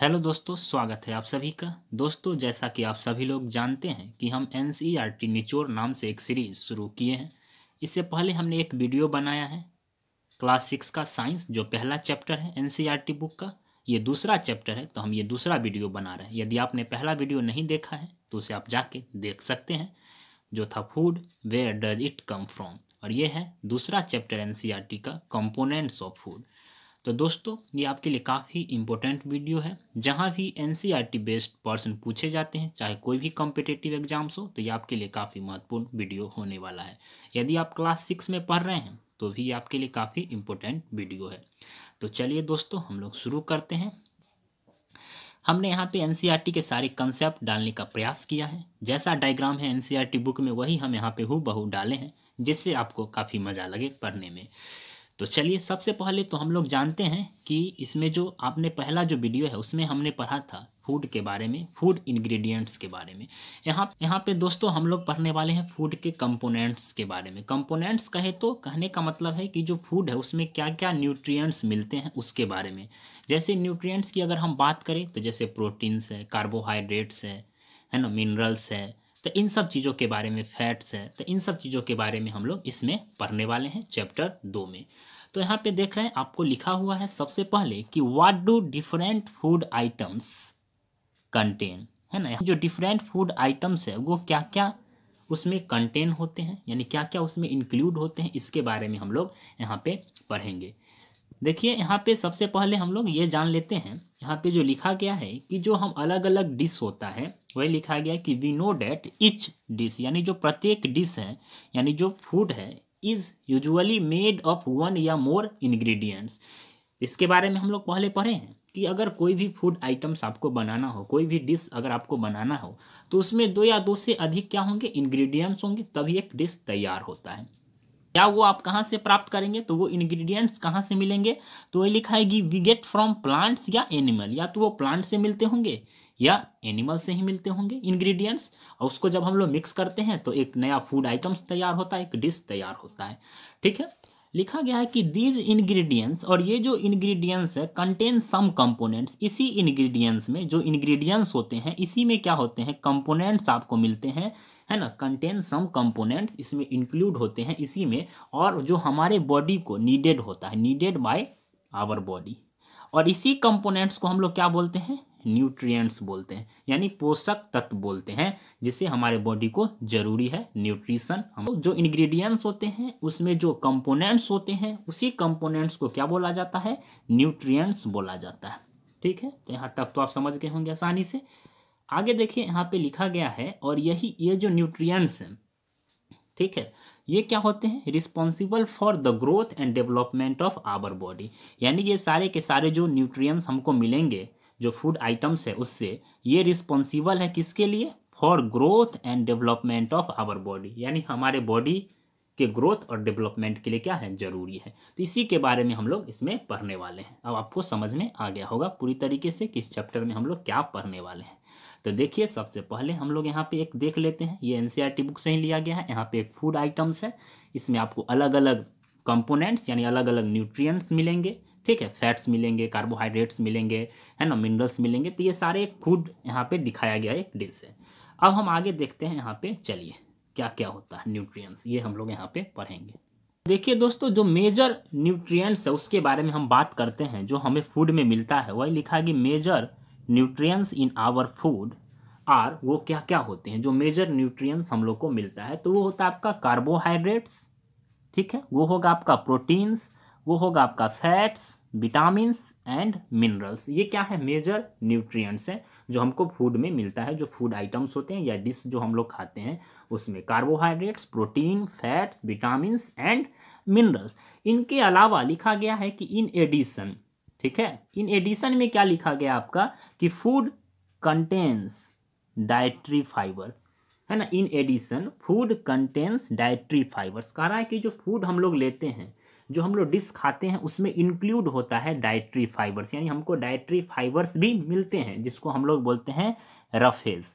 Hello दोस्तों स्वागत है आप सभी का दोस्तों जैसा कि आप सभी लोग जानते हैं कि हम एन सी आर टी निचोड़ नाम से एक सीरीज़ शुरू किए हैं इससे पहले हमने एक वीडियो बनाया है क्लास सिक्स का साइंस जो पहला चैप्टर है N C R T book का ये दूसरा चैप्टर है तो हम ये दूसरा वीडियो बना रहे हैं यदि आपने पहला वीडियो नहीं देखा है तो उसे आप जाके देख सकते हैं जो था food where does it come from और ये है दूसरा चैप्टर एन e का कंपोनेंट्स ऑफ फूड तो दोस्तों ये आपके लिए काफ़ी इंपॉर्टेंट वीडियो है जहाँ भी एन बेस्ड पर्सन पूछे जाते हैं चाहे कोई भी कॉम्पिटेटिव एग्जाम्स हो तो ये आपके लिए काफ़ी महत्वपूर्ण वीडियो होने वाला है यदि आप क्लास सिक्स में पढ़ रहे हैं तो भी ये आपके लिए काफ़ी इंपॉर्टेंट वीडियो है तो चलिए दोस्तों हम लोग शुरू करते हैं हमने यहाँ पे एन e के सारे कंसेप्ट डालने का प्रयास किया है जैसा डायग्राम है एन बुक e में वही हम यहाँ पे हु बहु डाले हैं जिससे आपको काफ़ी मज़ा लगे पढ़ने में तो चलिए सबसे पहले तो हम लोग जानते हैं कि इसमें जो आपने पहला जो वीडियो है उसमें हमने पढ़ा था फूड के बारे में फूड इंग्रेडिएंट्स के बारे में यहाँ यहाँ पे दोस्तों हम लोग पढ़ने वाले हैं फूड के कंपोनेंट्स के बारे में कंपोनेंट्स कहे तो कहने का मतलब है कि जो फूड है उसमें क्या क्या न्यूट्रिएंट्स मिलते हैं उसके बारे में जैसे न्यूट्रिएंट्स की अगर हम बात करें तो जैसे प्रोटीन्स है कार्बोहाइड्रेट्स है है ना मिनरल्स है तो इन सब चीज़ों के बारे में फैट्स है तो इन सब चीज़ों के बारे में हम लोग इसमें पढ़ने वाले हैं चैप्टर दो में तो यहाँ पे देख रहे हैं आपको लिखा हुआ है सबसे पहले कि what do different food items contain है ना जो डिफरेंट फूड आइटम्स है वो क्या क्या उसमें कंटेन होते हैं यानी क्या क्या उसमें इंक्लूड होते हैं इसके बारे में हम लोग यहाँ पे पढ़ेंगे देखिए यहाँ पे सबसे पहले हम लोग ये जान लेते हैं यहाँ पे जो लिखा गया है कि जो हम अलग अलग डिश होता है वही लिखा गया कि we know that each dish यानी जो प्रत्येक डिश है यानी जो फूड है is usually made of one या मोर इन्ग्रीडियंट्स इसके बारे में हम लोग पहले पढ़े हैं कि अगर कोई भी फूड आइटम्स आपको बनाना हो कोई भी डिश अगर आपको बनाना हो तो उसमें दो या दो से अधिक क्या होंगे इन्ग्रीडियंट्स होंगे तभी एक डिश तैयार होता है क्या वो आप कहाँ से प्राप्त करेंगे तो वो इन्ग्रीडियंट्स कहाँ से मिलेंगे तो ये लिखा है कि वी गेट फ्रॉम प्लांट्स या एनिमल या तो वो प्लांट से मिलते होंगे या एनिमल से ही मिलते होंगे इंग्रेडिएंट्स और उसको जब हम लोग मिक्स करते हैं तो एक नया फूड आइटम्स तैयार होता है एक डिश तैयार होता है ठीक है लिखा गया है कि दीज इंग्रेडिएंट्स और ये जो इंग्रेडिएंट्स है कंटेन सम कंपोनेंट्स इसी इंग्रेडिएंट्स में जो इंग्रेडिएंट्स होते हैं इसी में क्या होते हैं कंपोनेंट्स आपको मिलते हैं है ना कंटेन सम कंपोनेंट्स इसमें इंक्लूड होते हैं इसी में और जो हमारे बॉडी को नीडेड होता है नीडेड बाय आवर बॉडी और इसी कंपोनेंट्स को हम लोग क्या बोलते हैं न्यूट्रिएंट्स बोलते हैं यानी पोषक तत्व बोलते हैं जिसे हमारे बॉडी को जरूरी है न्यूट्रिशन हम जो इंग्रेडिएंट्स होते हैं उसमें जो कंपोनेंट्स होते हैं उसी कंपोनेंट्स को क्या बोला जाता है न्यूट्रिएंट्स बोला जाता है ठीक है तो यहाँ तक तो आप समझ गए होंगे आसानी से आगे देखिए यहाँ पे लिखा गया है और यही ये जो न्यूट्रियंट्स हैं ठीक है ये क्या होते हैं responsible for the growth and development of our body यानी ये सारे के सारे जो न्यूट्रिएंट्स हमको मिलेंगे जो फूड आइटम्स है उससे ये रिस्पॉन्सिबल है किसके लिए for growth and development of our body यानी हमारे बॉडी के ग्रोथ और डेवलपमेंट के लिए क्या है ज़रूरी है तो इसी के बारे में हम लोग इसमें पढ़ने वाले हैं अब आपको समझ में आ गया होगा पूरी तरीके से किस चैप्टर में हम लोग क्या पढ़ने वाले हैं तो देखिए सबसे पहले हम लोग यहाँ पे एक देख लेते हैं ये एन बुक e से ही लिया गया है यहाँ पे एक फूड आइटम्स है इसमें आपको अलग अलग कंपोनेंट्स यानी अलग अलग न्यूट्रिएंट्स मिलेंगे ठीक है फैट्स मिलेंगे कार्बोहाइड्रेट्स मिलेंगे है ना मिनरल्स मिलेंगे तो ये सारे फूड यहाँ पे दिखाया गया है एक डिश है अब हम आगे देखते हैं यहाँ पे चलिए क्या क्या होता है न्यूट्रिएंट्स ये हम लोग यहाँ पे पढ़ेंगे देखिए दोस्तों जो मेजर न्यूट्रियट्स है उसके बारे में हम बात करते हैं जो हमें फूड में मिलता है वही लिखा है कि major nutrients in our food are वो क्या क्या होते हैं जो मेजर न्यूट्रिएंट्स हम लोग को मिलता है तो वो होता है आपका कार्बोहाइड्रेट्स ठीक है वो होगा आपका प्रोटीन्स वो होगा आपका फैट्स विटामिन्स एंड मिनरल्स ये क्या है मेजर न्यूट्रिएंट्स हैं जो हमको फूड में मिलता है जो फूड आइटम्स होते हैं या डिश जो हम लोग खाते हैं उसमें carbohydrates protein fat vitamins and minerals इनके अलावा लिखा गया है कि इन एडिशन ठीक है इन एडिशन में क्या लिखा गया आपका कि फूड कंटेंस डाइट्री फाइबर है ना in addition food contains dietary fibres कह रहा है कि जो फूड हम लोग लेते हैं जो हम लोग डिश खाते हैं उसमें इंक्लूड होता है डाइट्री फाइबर्स यानी हमको डाइट्री फाइबर्स भी मिलते हैं जिसको हम लोग बोलते हैं रफेज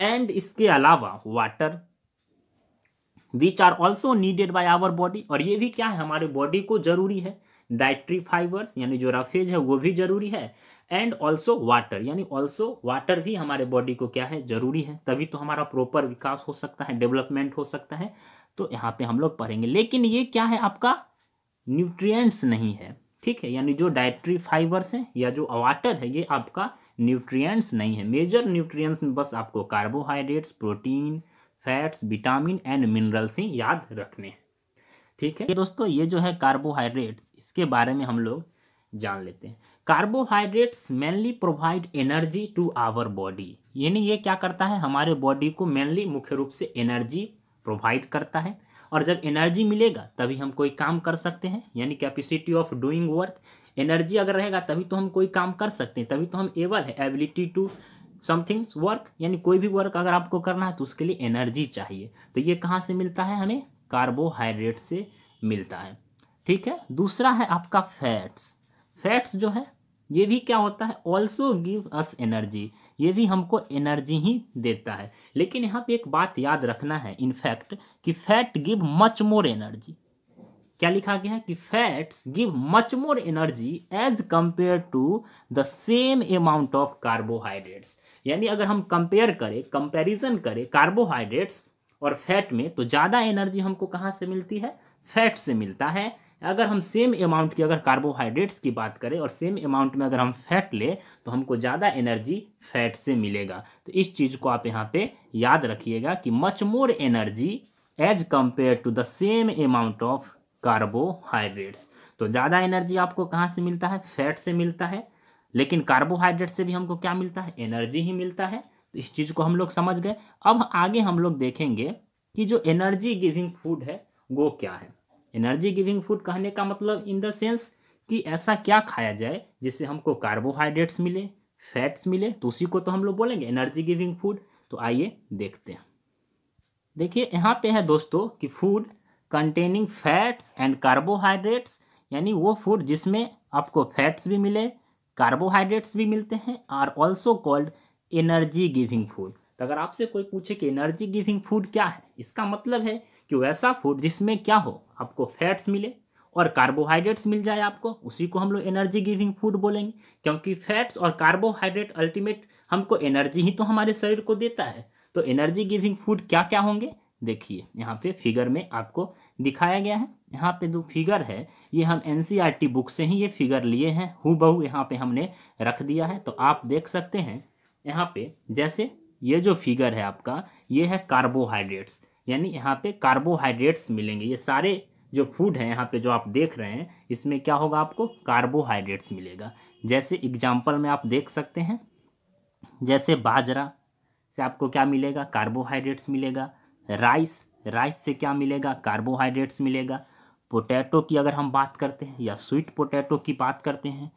एंड इसके अलावा water which are also needed by our body और ये भी क्या है हमारे बॉडी को जरूरी है डाइट्री फाइबर्स यानी जो रफेज है वो भी जरूरी है एंड ऑल्सो वाटर यानी ऑल्सो वाटर भी हमारे बॉडी को क्या है जरूरी है तभी तो हमारा प्रॉपर विकास हो सकता है डेवलपमेंट हो सकता है तो यहाँ पे हम लोग पढ़ेंगे लेकिन ये क्या है आपका न्यूट्रिएंट्स नहीं है ठीक है यानी जो डायट्री फाइबर्स हैं या जो वाटर है ये आपका न्यूट्रिएंट्स नहीं है मेजर न्यूट्रिएंट्स में बस आपको carbohydrates protein fats vitamin and minerals ही याद रखने हैं ठीक है ये दोस्तों ये जो है कार्बोहाइड्रेट इसके बारे में हम लोग जान लेते हैं carbohydrates mainly provide energy to our body यानी ये क्या करता है हमारे बॉडी को मेनली मुख्य रूप से एनर्जी प्रोवाइड करता है और जब एनर्जी मिलेगा तभी हम कोई काम कर सकते हैं यानी capacity of doing work energy अगर रहेगा तभी तो हम कोई काम कर सकते हैं तभी तो हम एबल है एबिलिटी टू समथिंग्स वर्क यानी कोई भी वर्क अगर आपको करना है तो उसके लिए एनर्जी चाहिए तो ये कहाँ से मिलता है हमें कार्बोहाइड्रेट से मिलता है ठीक है दूसरा है आपका फैट्स फैट्स जो है ये भी क्या होता है ऑल्सो गिव अस एनर्जी ये भी हमको एनर्जी ही देता है लेकिन यहाँ पे एक बात याद रखना है इनफैक्ट कि fat give much more energy क्या लिखा गया है कि fats give much more energy as compared to the same amount of carbohydrates यानी अगर हम कंपेयर करें कंपैरिजन करें कार्बोहाइड्रेट्स और फैट में तो ज़्यादा एनर्जी हमको कहाँ से मिलती है फैट से मिलता है अगर हम सेम अमाउंट की अगर कार्बोहाइड्रेट्स की बात करें और सेम अमाउंट में अगर हम फैट लें तो हमको ज़्यादा एनर्जी फैट से मिलेगा तो इस चीज़ को आप यहाँ पे याद रखिएगा कि much more energy as compared to the same amount of carbohydrates तो ज़्यादा एनर्जी आपको कहाँ से मिलता है फैट से मिलता है लेकिन कार्बोहाइड्रेट से भी हमको क्या मिलता है एनर्जी ही मिलता है तो इस चीज़ को हम लोग समझ गए अब आगे हम लोग देखेंगे कि जो एनर्जी गिविंग फूड है वो क्या है एनर्जी गिविंग फूड कहने का मतलब इन द सेंस कि ऐसा क्या खाया जाए जिससे हमको कार्बोहाइड्रेट्स मिले फैट्स मिले तो उसी को तो हम लोग बोलेंगे एनर्जी गिविंग फूड तो आइए देखते हैं देखिए यहाँ पे है दोस्तों कि food containing fats and carbohydrates यानी वो फूड जिसमें आपको फैट्स भी मिले कार्बोहाइड्रेट्स भी मिलते हैं are also called energy giving food तो अगर आपसे कोई पूछे कि एनर्जी गिविंग फूड क्या है इसका मतलब है कि वैसा फूड जिसमें क्या हो आपको फैट्स मिले और कार्बोहाइड्रेट्स मिल जाए आपको उसी को हम लोग एनर्जी गिविंग फूड बोलेंगे क्योंकि फैट्स और कार्बोहाइड्रेट अल्टीमेट हमको एनर्जी ही तो हमारे शरीर को देता है तो एनर्जी गिविंग फूड क्या क्या होंगे देखिए यहाँ पे फिगर में आपको दिखाया गया है यहाँ पे जो फिगर है ये हम एन बुक e से ही ये फिगर लिए हैं हु बहू यहाँ पे हमने रख दिया है तो आप देख सकते हैं यहाँ पे जैसे ये जो फिगर है आपका ये है कार्बोहाइड्रेट्स यानी यहाँ पे कार्बोहाइड्रेट्स मिलेंगे ये सारे जो फूड हैं यहाँ पे जो आप देख रहे हैं इसमें क्या होगा आपको कार्बोहाइड्रेट्स मिलेगा जैसे एग्जाम्पल में आप देख सकते हैं जैसे बाजरा से आपको क्या मिलेगा कार्बोहाइड्रेट्स मिलेगा राइस राइस से क्या मिलेगा कार्बोहाइड्रेट्स मिलेगा पोटैटो की अगर हम बात करते हैं या स्वीट पोटैटो की बात करते हैं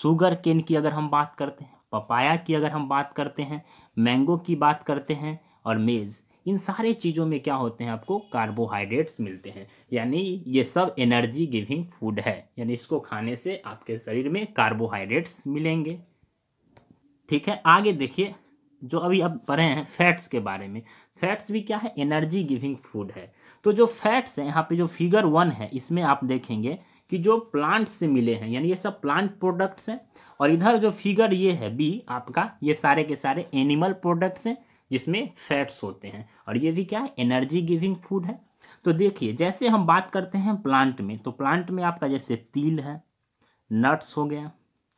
शुगर केन की अगर हम बात करते हैं पपाया की अगर हम बात करते हैं मैंगो की बात करते हैं और मेज़ इन सारे चीज़ों में क्या होते हैं आपको कार्बोहाइड्रेट्स मिलते हैं यानी ये सब एनर्जी गिविंग फूड है यानी इसको खाने से आपके शरीर में कार्बोहाइड्रेट्स मिलेंगे ठीक है आगे देखिए जो अभी आप पढ़े हैं फैट्स के बारे में फैट्स भी क्या है एनर्जी गिविंग फूड है तो जो फैट्स हैं यहाँ पे जो फिगर वन है इसमें आप देखेंगे कि जो प्लांट से मिले हैं यानी ये सब प्लांट प्रोडक्ट्स हैं और इधर जो फिगर ये है बी आपका ये सारे के सारे एनिमल प्रोडक्ट्स हैं जिसमें फैट्स होते हैं और ये भी क्या है एनर्जी गिविंग फूड है तो देखिए जैसे हम बात करते हैं प्लांट में तो प्लांट में आपका जैसे तिल है नट्स हो गया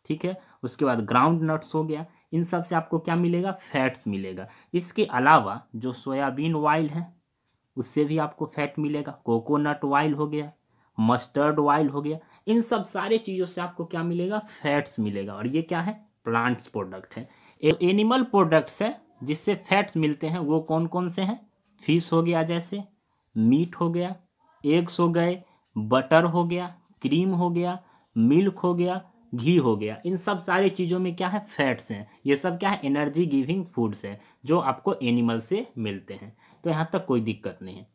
ठीक है उसके बाद ग्राउंड नट्स हो गया इन सब से आपको क्या मिलेगा फैट्स मिलेगा इसके अलावा जो सोयाबीन ऑयल है उससे भी आपको फैट मिलेगा कोकोनट ऑयल हो गया मस्टर्ड ऑयल हो गया इन सब सारे चीज़ों से आपको क्या मिलेगा फैट्स मिलेगा और ये क्या है प्लांट्स प्रोडक्ट है एनिमल प्रोडक्ट्स है जिससे फैट्स मिलते हैं वो कौन कौन से हैं फिश हो गया जैसे मीट हो गया एग्स हो गए बटर हो गया क्रीम हो गया मिल्क हो गया घी हो गया इन सब सारे चीज़ों में क्या है फैट्स हैं ये सब क्या है एनर्जी गिविंग फूड्स हैं जो आपको एनिमल से मिलते हैं तो यहाँ तक कोई दिक्कत नहीं है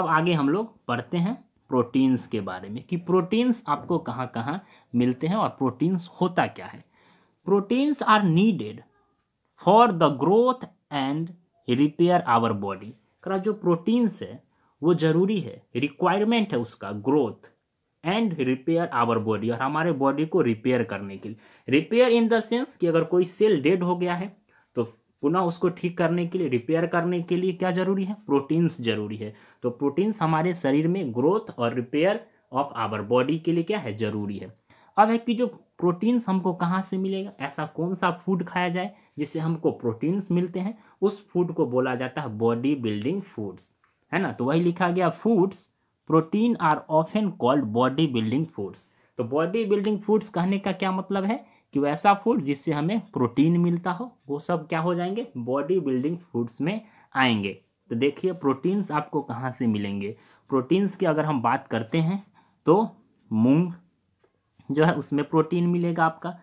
अब आगे हम लोग पढ़ते हैं प्रोटीन्स के बारे में कि प्रोटीन्स आपको कहाँ कहाँ मिलते हैं और प्रोटीन्स होता क्या है proteins are needed for the growth and repair our body करा जो प्रोटीन्स है वो ज़रूरी है रिक्वायरमेंट है उसका growth and repair our body और हमारे बॉडी को रिपेयर करने के लिए रिपेयर इन द सेंस कि अगर कोई सेल डेड हो गया है तो पुनः उसको ठीक करने के लिए रिपेयर करने के लिए क्या ज़रूरी है प्रोटीन्स ज़रूरी है तो प्रोटीन्स हमारे शरीर में ग्रोथ और रिपेयर ऑफ आवर बॉडी के लिए क्या है ज़रूरी है अब है कि जो प्रोटीन्स हमको कहाँ से मिलेगा ऐसा कौन सा फूड खाया जाए जिससे हमको प्रोटीन्स मिलते हैं उस फूड को बोला जाता है बॉडी बिल्डिंग फूड्स है ना तो वही लिखा गया foods protein are often called body building foods तो बॉडी बिल्डिंग फूड्स कहने का क्या मतलब है कि वैसा फूड जिससे हमें प्रोटीन मिलता हो वो सब क्या हो जाएंगे बॉडी बिल्डिंग फूड्स में आएंगे तो देखिए प्रोटीन्स आपको कहाँ से मिलेंगे प्रोटीन्स की अगर हम बात करते हैं तो मूंग जो है उसमें प्रोटीन मिलेगा आपका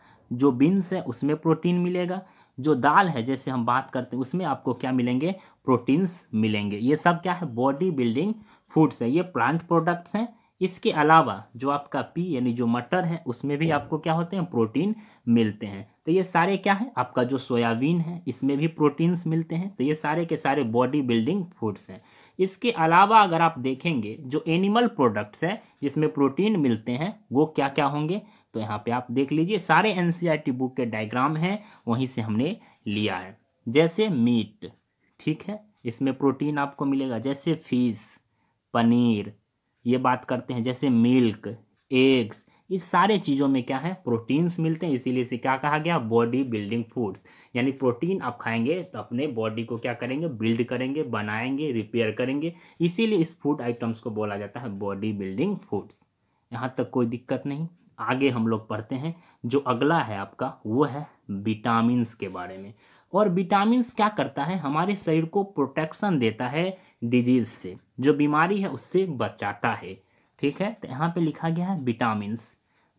जो बीन्स है उसमें प्रोटीन मिलेगा जो दाल है जैसे हम बात करते हैं उसमें आपको क्या मिलेंगे प्रोटीन्स मिलेंगे ये सब क्या है बॉडी बिल्डिंग फूड्स है ये प्लांट प्रोडक्ट्स हैं इसके अलावा जो आपका पी यानी जो मटर है उसमें भी आपको क्या होते हैं प्रोटीन मिलते हैं तो ये सारे क्या है आपका जो सोयाबीन है इसमें भी प्रोटीन्स मिलते हैं तो ये सारे के सारे बॉडी बिल्डिंग फूड्स हैं इसके अलावा अगर आप देखेंगे जो एनिमल प्रोडक्ट्स हैं जिसमें प्रोटीन मिलते हैं वो क्या क्या होंगे तो यहाँ पे आप देख लीजिए सारे एन बुक e के डायग्राम हैं वहीं से हमने लिया है जैसे मीट ठीक है इसमें प्रोटीन आपको मिलेगा जैसे फीस पनीर ये बात करते हैं जैसे मिल्क एग्स इस सारे चीज़ों में क्या है प्रोटीन्स मिलते हैं इसीलिए इसे क्या कहा गया बॉडी बिल्डिंग फूड्स यानी प्रोटीन आप खाएंगे तो अपने बॉडी को क्या करेंगे बिल्ड करेंगे बनाएंगे रिपेयर करेंगे इसीलिए इस फूड आइटम्स को बोला जाता है बॉडी बिल्डिंग फूड्स यहाँ तक कोई दिक्कत नहीं आगे हम लोग पढ़ते हैं जो अगला है आपका वो है विटामिन के बारे में और विटामिन क्या करता है हमारे शरीर को प्रोटेक्शन देता है डिजीज से जो बीमारी है उससे बचाता है ठीक है तो यहाँ पे लिखा गया है vitamin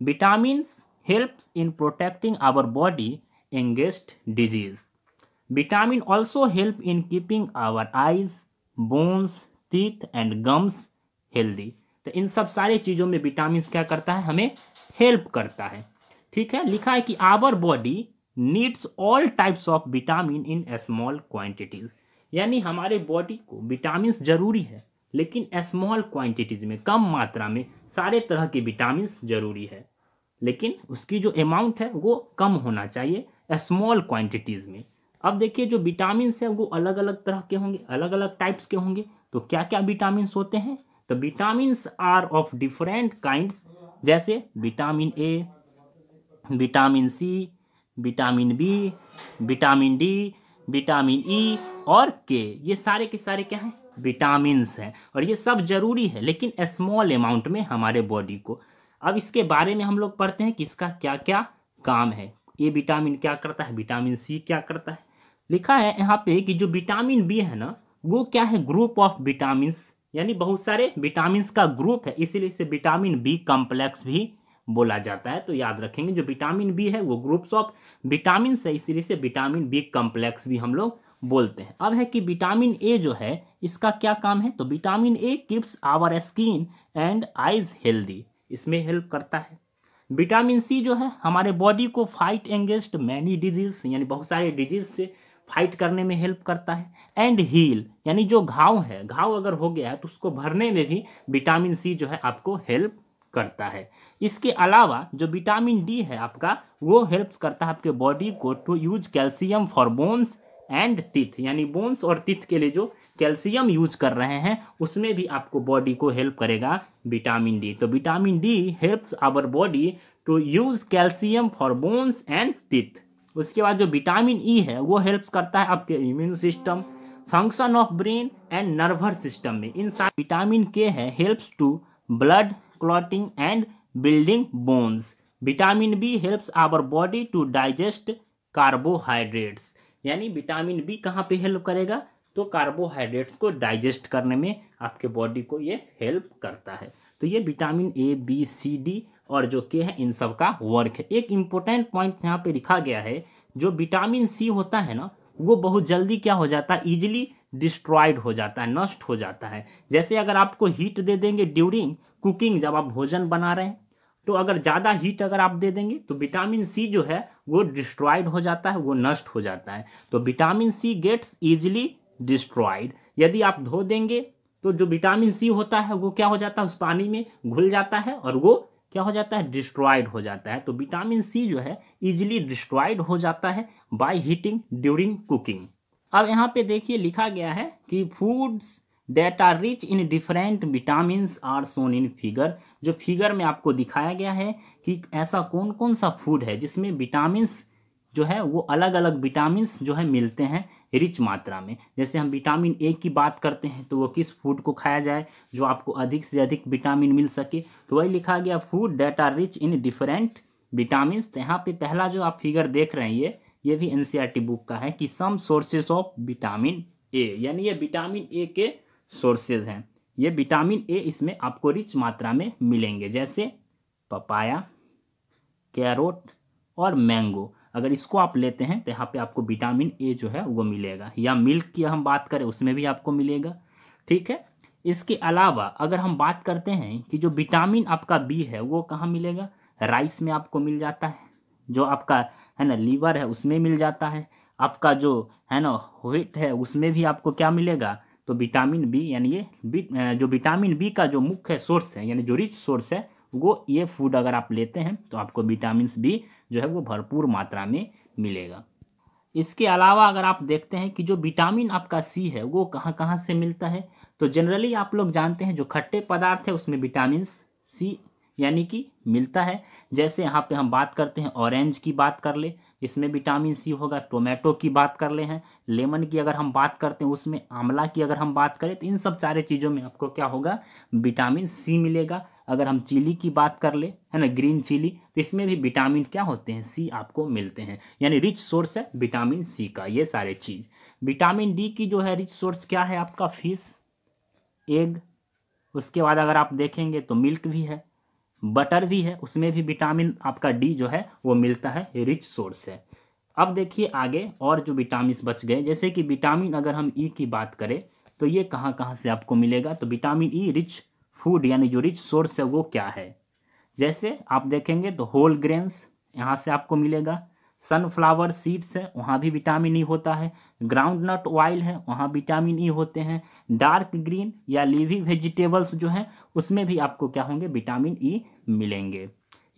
vitamins helps in protecting our body against disease vitamin also help in keeping our eyes bones teeth and gums healthy तो इन सब सारे चीज़ों में विटामिन क्या करता है हमें हेल्प करता है ठीक है लिखा है कि our body needs all types of vitamin in small quantities यानी हमारे बॉडी को विटामिन जरूरी है लेकिन स्मॉल क्वांटिटीज़ में कम मात्रा में सारे तरह के विटामिन जरूरी है लेकिन उसकी जो अमाउंट है वो कम होना चाहिए स्मॉल क्वांटिटीज़ में अब देखिए जो विटामिन है वो अलग अलग तरह के होंगे अलग अलग टाइप्स के होंगे तो क्या क्या विटामिन होते हैं तो vitamin are of different kind जैसे vitamin A vitamin C vitamin B vitamin D vitamin E e और के ये सारे के सारे क्या हैं विटामिन हैं और ये सब जरूरी है लेकिन स्मॉल अमाउंट में हमारे बॉडी को अब इसके बारे में हम लोग पढ़ते हैं कि इसका क्या क्या काम है ये विटामिन क्या करता है विटामिन सी क्या करता है लिखा है यहाँ पे कि जो विटामिन बी है ना वो क्या है ग्रुप ऑफ विटामिन यानी बहुत सारे विटामिन का ग्रुप है इसीलिए इसे विटामिन बी कॉम्प्लेक्स भी बोला जाता है तो याद रखेंगे जो विटामिन बी है वो ग्रुप्स ऑफ विटामिन है इसीलिए इसे विटामिन बी कॉम्प्लेक्स भी हम लोग बोलते हैं अब है कि विटामिन ए जो है इसका क्या काम है तो vitamin A keeps our skin and eyes healthy इसमें हेल्प करता है विटामिन सी जो है हमारे बॉडी को फाइट एंगेस्ट मैनी डिजीज यानी बहुत सारे डिजीज से फाइट करने में हेल्प करता है एंड हील यानी जो घाव है घाव अगर हो गया है तो उसको भरने में भी विटामिन सी जो है आपको हेल्प करता है इसके अलावा जो विटामिन डी है आपका वो हेल्प करता है आपके बॉडी को to use calcium for bones and teeth यानी बोन्स और तिथ के लिए जो कैल्शियम यूज कर रहे हैं उसमें भी आपको बॉडी को हेल्प करेगा विटामिन डी तो vitamin D helps our body to use calcium for bones and teeth उसके बाद जो विटामिन ई e है वो हेल्प्स करता है आपके immune system function of brain and nervous system में इन सारे विटामिन के है helps to blood clotting and building bones vitamin B helps our body to digest carbohydrates यानी विटामिन बी कहाँ पे हेल्प करेगा तो कार्बोहाइड्रेट्स को डाइजेस्ट करने में आपके बॉडी को ये हेल्प करता है तो ये vitamin A B C D और जो के है इन सब का वर्क है एक इम्पोर्टेंट पॉइंट यहाँ पे लिखा गया है जो विटामिन सी होता है ना वो बहुत जल्दी क्या हो जाता है ईजिली डिस्ट्रॉयड हो जाता है नष्ट हो जाता है जैसे अगर आपको हीट दे देंगे ड्यूरिंग कुकिंग जब आप भोजन बना रहे हैं तो अगर ज़्यादा हीट अगर आप दे देंगे तो विटामिन सी जो है वो डिस्ट्रॉयड हो जाता है वो नष्ट हो जाता है तो vitamin C gets easily destroyed यदि आप धो देंगे तो जो विटामिन सी होता है वो क्या हो जाता है उस पानी में घुल जाता है और वो क्या हो जाता है डिस्ट्रॉयड हो जाता है तो विटामिन सी जो है इजिली डिस्ट्रॉयड हो जाता है बाय हीटिंग ड्यूरिंग कुकिंग अब यहाँ पे देखिए लिखा गया है कि foods that are rich in different vitamin are shown in figure जो फिगर में आपको दिखाया गया है कि ऐसा कौन कौन सा फूड है जिसमें विटामिन जो है वो अलग अलग विटामिन जो है मिलते हैं रिच मात्रा में जैसे हम विटामिन ए की बात करते हैं तो वो किस फूड को खाया जाए जो आपको अधिक से अधिक विटामिन मिल सके तो वही लिखा गया food that are rich in different vitamin तो यहाँ पे पहला जो आप फिगर देख रहे हैं ये ये भी एन e बुक का है कि some sources of vitamin A यानी ये विटामिन ए के सोर्सेज हैं ये विटामिन ए इसमें आपको रिच मात्रा में मिलेंगे जैसे पपाया कैरोट और मैंगो अगर इसको आप लेते हैं तो यहाँ पे आपको विटामिन ए जो है वो मिलेगा या मिल्क की हम बात करें उसमें भी आपको मिलेगा ठीक है इसके अलावा अगर हम बात करते हैं कि जो विटामिन आपका बी है वो कहाँ मिलेगा राइस में आपको मिल जाता है जो आपका है ना लीवर है उसमें मिल जाता है आपका जो है ना वेट है उसमें भी आपको क्या मिलेगा तो विटामिन बी यानी ये जो विटामिन बी का जो मुख्य सोर्स है यानी जो रिच सोर्स है वो ये फूड अगर आप लेते हैं तो आपको विटामिन बी जो है वो भरपूर मात्रा में मिलेगा इसके अलावा अगर आप देखते हैं कि जो विटामिन आपका सी है वो कहाँ कहाँ से मिलता है तो जनरली आप लोग जानते हैं जो खट्टे पदार्थ है उसमें विटामिन सी यानी कि मिलता है जैसे यहाँ पे हम बात करते हैं ऑरेंज की बात कर ले इसमें विटामिन सी होगा टोमेटो की बात कर ले हैं लेमन की अगर हम बात करते हैं उसमें आंवला की अगर हम बात करें तो इन सब सारे चीज़ों में आपको क्या होगा विटामिन सी मिलेगा अगर हम चिली की बात कर ले है ना ग्रीन चिली तो इसमें भी विटामिन क्या होते हैं सी आपको मिलते हैं यानी रिच सोर्स है विटामिन सी का ये सारे चीज़ विटामिन डी की जो है रिच सोर्स क्या है आपका फिश एग उसके बाद अगर आप देखेंगे तो मिल्क भी है बटर भी है उसमें भी विटामिन आपका डी जो है वो मिलता है रिच सोर्स है अब देखिए आगे और जो विटामिन बच गए जैसे कि विटामिन अगर हम ई e की बात करें तो ये कहाँ कहाँ से आपको मिलेगा तो vitamin E e rich food यानी जो रिच सोर्स है वो क्या है जैसे आप देखेंगे तो होल ग्रेन्स यहाँ से आपको मिलेगा सनफ्लावर सीड्स है वहाँ भी विटामिन ई e होता है ग्राउंड नट ऑयल है वहाँ विटामिन ई e होते हैं डार्क ग्रीन या लीवी वेजिटेबल्स जो हैं उसमें भी आपको क्या होंगे विटामिन ई e मिलेंगे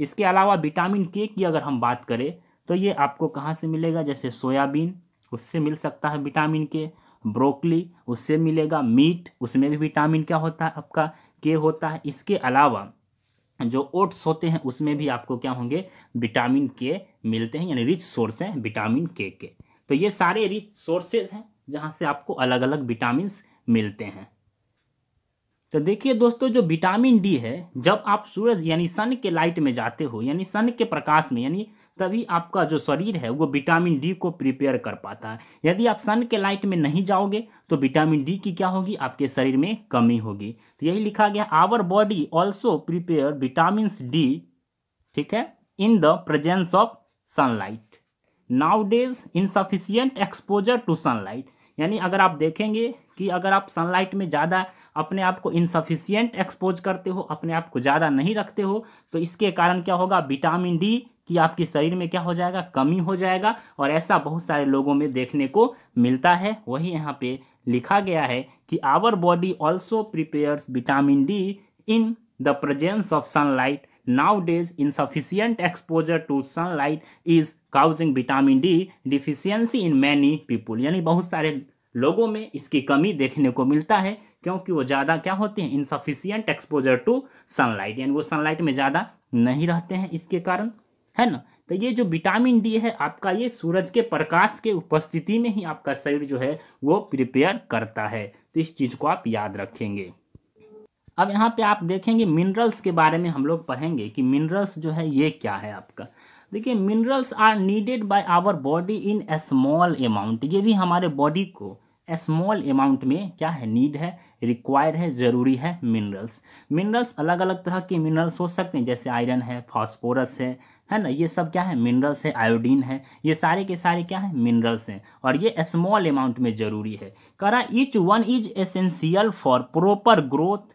इसके अलावा विटामिन के की अगर हम बात करें तो ये आपको कहाँ से मिलेगा जैसे सोयाबीन उससे मिल सकता है विटामिन के ब्रोकली उससे मिलेगा मीट उसमें भी विटामिन क्या होता है आपका के होता है इसके अलावा जो ओट्स होते हैं उसमें भी आपको क्या होंगे विटामिन के मिलते हैं यानी रिच सोर्स हैं विटामिन के के तो ये सारे रिच सोर्सेज हैं जहाँ से आपको अलग अलग विटामिन मिलते हैं तो देखिए दोस्तों जो विटामिन डी है जब आप सूरज यानी सन के लाइट में जाते हो यानी सन के प्रकाश में यानी तभी आपका जो शरीर है वो विटामिन डी को प्रिपेयर कर पाता है यदि आप सन के लाइट में नहीं जाओगे तो विटामिन डी की क्या होगी आपके शरीर में कमी होगी तो यही लिखा गया our body also prepare vitamin D ठीक है in the presence of sunlight nowadays insufficient exposure to sunlight यानी अगर आप देखेंगे कि अगर आप सनलाइट में ज़्यादा अपने आप को इनसफिशियंट एक्सपोज करते हो अपने आप को ज़्यादा नहीं रखते हो तो इसके कारण क्या होगा विटामिन डी कि आपके शरीर में क्या हो जाएगा कमी हो जाएगा और ऐसा बहुत सारे लोगों में देखने को मिलता है वही यहाँ पे लिखा गया है कि our body also prepares vitamin D in the presence of sunlight days insufficient exposure to sunlight is causing vitamin D deficiency in many people यानी बहुत सारे लोगों में इसकी कमी देखने को मिलता है क्योंकि वो ज़्यादा क्या होते हैं इनसफिशियंट एक्सपोजर टू सनलाइट यानी वो सनलाइट में ज़्यादा नहीं रहते हैं इसके कारण है ना तो ये जो विटामिन डी है आपका ये सूरज के प्रकाश के उपस्थिति में ही आपका शरीर जो है वो प्रिपेयर करता है तो इस चीज़ को आप याद रखेंगे अब यहाँ पे आप देखेंगे मिनरल्स के बारे में हम लोग पढ़ेंगे कि मिनरल्स जो है ये क्या है आपका देखिए minerals are needed by our body in small amount ये भी हमारे बॉडी को स्मॉल अमाउंट में क्या है नीड है रिक्वायर है ज़रूरी है मिनरल्स मिनरल्स अलग अलग तरह के मिनरल्स हो सकते हैं जैसे आयरन है फॉस्फोरस है है ना ये सब क्या है मिनरल्स है आयोडीन है ये सारे के सारे क्या है मिनरल्स हैं और ये स्मॉल अमाउंट में जरूरी है करा each one is essential for proper growth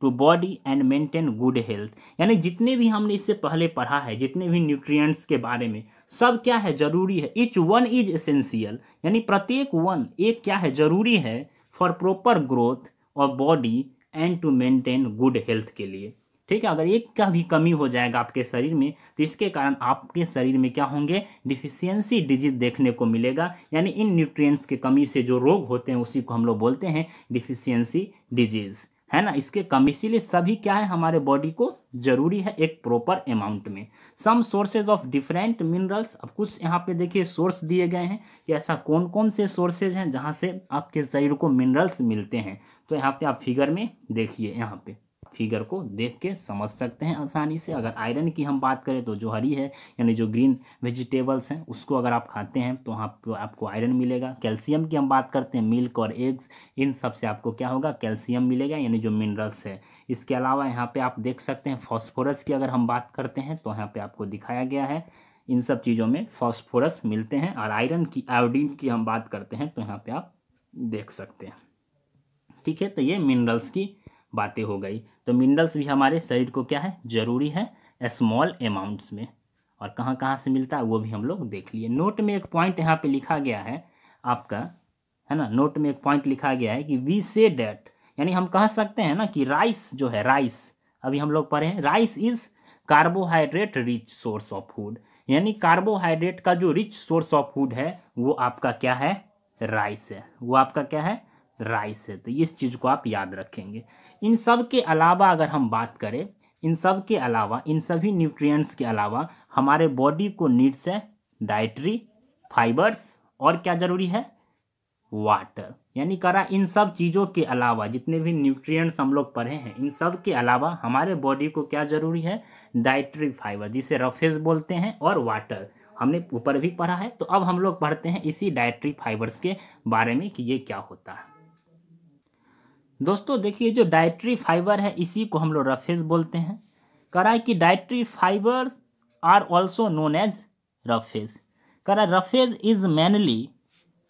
to body and maintain good health यानी जितने भी हमने इससे पहले पढ़ा है जितने भी न्यूट्रिएंट्स के बारे में सब क्या है जरूरी है इच वन इज एसेंशियल यानी प्रत्येक वन एक क्या है जरूरी है फॉर प्रॉपर ग्रोथ और body and to maintain good health के लिए ठीक है अगर एक का भी कमी हो जाएगा आपके शरीर में तो इसके कारण आपके शरीर में क्या होंगे डिफिशियंसी डिजीज देखने को मिलेगा यानी इन न्यूट्रिएंट्स के कमी से जो रोग होते हैं उसी को हम लोग बोलते हैं डिफिशियंसी डिजीज़ है ना इसके कमी इसीलिए सभी क्या है हमारे बॉडी को जरूरी है एक प्रॉपर अमाउंट में some sources of different minerals अब कुछ यहाँ पे देखिए सोर्स दिए गए हैं कि ऐसा कौन कौन से सोर्सेज हैं जहाँ से आपके शरीर को मिनरल्स मिलते हैं तो यहाँ पे आप फिगर में देखिए यहाँ पे फिगर को देख के समझ सकते हैं आसानी से अगर आयरन की हम बात करें तो जो हरी है यानी जो ग्रीन वेजिटेबल्स हैं उसको अगर आप खाते हैं तो आप, आपको आयरन मिलेगा कैल्शियम की हम बात करते हैं मिल्क और एग्स इन सब से आपको क्या होगा कैल्शियम मिलेगा यानी जो मिनरल्स है इसके अलावा यहाँ पर आप देख सकते हैं फॉस्फोरस की अगर हम बात करते हैं तो यहाँ पर आपको दिखाया गया है इन सब चीज़ों में फॉस्फोरस मिलते हैं और आयरन की आयोडीन की हम बात करते हैं तो यहाँ पर आप देख सकते हैं ठीक है तो ये मिनरल्स की बातें हो गई तो मिनरल्स भी हमारे शरीर को क्या है ज़रूरी है स्मॉल अमाउंट्स में और कहाँ कहाँ से मिलता है वो भी हम लोग देख लिए नोट में एक पॉइंट यहाँ पे लिखा गया है आपका है ना नोट में एक पॉइंट लिखा गया है कि वी से डेट यानी हम कह सकते हैं ना कि राइस जो है राइस अभी हम लोग पढ़े हैं rice is carbohydrate rich source of food यानी कार्बोहाइड्रेट का जो रिच सोर्स ऑफ फूड है वो आपका क्या है राइस है वो आपका क्या है राइस है तो इस चीज़ को आप याद रखेंगे इन सब के अलावा अगर हम बात करें इन सब के अलावा इन सभी न्यूट्रिएंट्स के अलावा हमारे बॉडी को नीड्स है डाइट्री फाइबर्स और क्या ज़रूरी है वाटर यानी करा इन सब चीज़ों के अलावा जितने भी न्यूट्रिएंट्स हम लोग पढ़े हैं इन सब के अलावा हमारे बॉडी को क्या ज़रूरी है डाइट्री फाइबर जिसे रफेज बोलते हैं और वाटर हमने ऊपर भी पढ़ा है तो अब हम लोग पढ़ते हैं इसी डाइट्री फाइबर्स के बारे में कि ये क्या होता है दोस्तों देखिए जो डाइट्री फाइबर है इसी को हम लोग रफेज बोलते हैं करा कि dietary fibre are also known as roughage करा roughage is mainly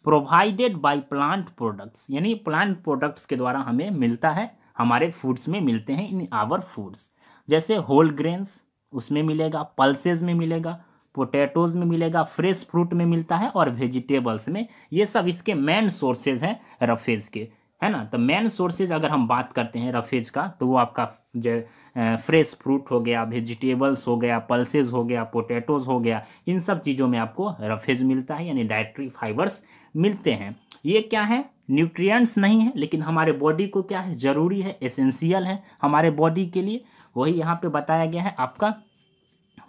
provided by plant products यानी प्लांट प्रोडक्ट्स के द्वारा हमें मिलता है हमारे फूड्स में मिलते हैं इन आवर फूड्स जैसे होल ग्रेन्स उसमें मिलेगा पल्सेज में मिलेगा पोटैटोज़ में मिलेगा फ्रेश फ्रूट में मिलता है और वेजिटेबल्स में ये सब इसके मेन सोर्सेज हैं रफेज के है ना तो मेन सोर्सेज अगर हम बात करते हैं रफेज का तो वो आपका जो फ्रेश फ्रूट हो गया वेजिटेबल्स हो गया पल्सेज हो गया पोटैटोज़ हो गया इन सब चीज़ों में आपको रफेज मिलता है यानी डायट्री फाइबर्स मिलते हैं ये क्या है न्यूट्रिएंट्स नहीं है लेकिन हमारे बॉडी को क्या है ज़रूरी है एसेंशियल है हमारे बॉडी के लिए वही यहाँ पे बताया गया है आपका